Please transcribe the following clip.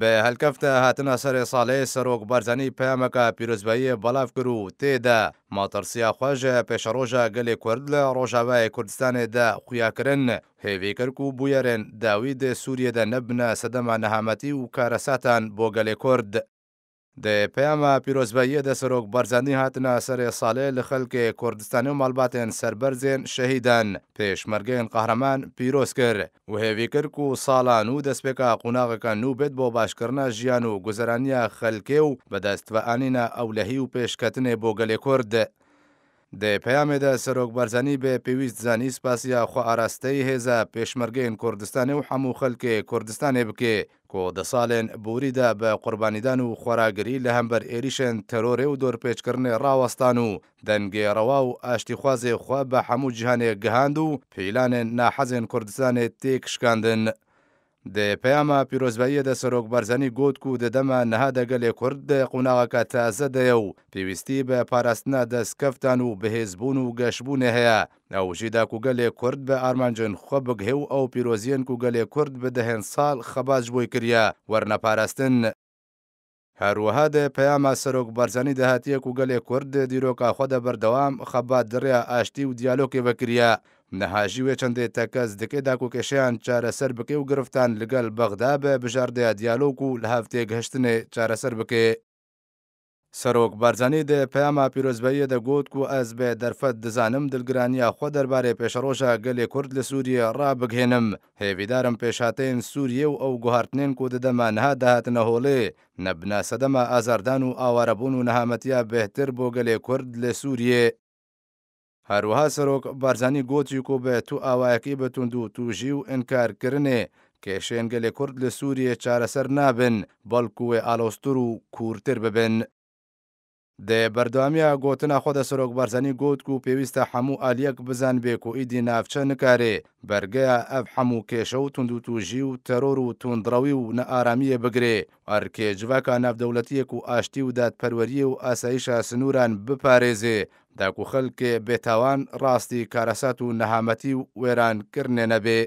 بە هەلکەفتە هاتنە سەرێ ساڵەیە سەرۆک بارزانانی پامەکە پیرۆزباییە بەڵاو کرد و تێدا ماتەرسیا خۆشە پێشەڕۆژە گەلێ کورد لە ڕۆژاوای کوردستانێدا خویاکردن هێویکرد و بویەرێن داوی دێ سووریەدا نەبنە سەدەما نەهامەتی و کارەساتان بۆ گەلێ کورد د پیامه پیروزبایی د سروک برزنی هاتن اثر ساله لخلق کردستانی و مالباتن سربرزین شهیدن پیشمرگین قهرمان پیروز کر و هیوی کر کو سالا نو دست بکا قناغ کن نو بید با باش کرنا جیان و گزرانی خلقی و بدست و آنین اولهی و پیشکتن بوگل کرد دەپەیامێدا سەرۆک بەرزانی بێ پێویست زانی سپاسیا خۆ ئاراستەی هێزە پێشمەرگین کوردستانی و هەموو خەلکێ کوردستانێ بکێ کۆ دە ساڵێن بوریدا بە قوربانیدان و خۆراگری لە هەمبەر ئێریشن تەرۆرێ و دۆرپێچکردنی ڕاوەستان و دەنگێڕەوا و ئاشتیخوازێ خوا بە هەموو جیهانێک گەهاند و پەیلانێن ناحەزێن کوردستانێت تێکشکاندن. د پیاما پیروزبایی د سروک برزنی گود کو د دما نه د گل کورد د قناغه کا تازه د یو پیوستی به پارستنا د سکفتان او به حزبون او گشبونه هيا او جدا کو گل کورد به ارمنجن خوب هو او پیروزین کو گل کورد به دهن سال خباز بوی کریا ورنه پارستن هروها د پیام سروک برزنی د هاتیه کوګل کورد د دیرو کا خو د بردوام خبا دریا آشتی او دیالوګ وکړیا نەهاژیوێ چەندێتە کەس دکێ داکۆکێشیان چارەسەر بکێ و گرفتان لەگەل بەغدا بە بژاردەیە دیالۆک و لە هەفتێک هەشتنێ چارەسەر بکێ سەرۆک بارزانانی دێ پەیاما پیرۆزبەیە دەگوت و ئەس بێ دەرفەت دەزانم دلگرانیا خۆ دەربارەی پێشەڕۆژە گەلێ کورد لە سووریە ڕابگهێنم هێویدارم پێشاتەین سووریە و ئەو گوهارتنێن کو دەدەمانها داهاتنە هۆڵێ نەبنا سەدەما ئازاردان و ئاوارەبوون و نەهامەتیا بهتر بۆ گەلێ کورد لە سووریە هەروەها سەرۆک بارزانانی گۆچی کۆ بە تو ئاوایەکی بەتونند و توژی و ئەنکارکردێ کێشێنگە لێ کورد لە سووریە چارەسەر نابن بەڵکوێ ئالۆستر و کورتتر ببن دێ بەردوامیە گوتنە خۆدە سۆک بەرزانی گوت و پێویستە هەموو ئالیەک بزان بێک و ئیدی ناوچە نکارێ بەرگەیە ئەف هەموو کێشە و تونند و توژی و تەرۆر و تونندڕەوی و نەئارامیە بگرێ ئەرکێجوواکە ناودەوڵەتیەک و ئاشتی و دادپەروەریە و ئاساییشە سنووران بپارێزێ داکو خەلکێ بێتاوان ڕاستی کارەسات و نەهامەتی و وێرانکردێ نەبێ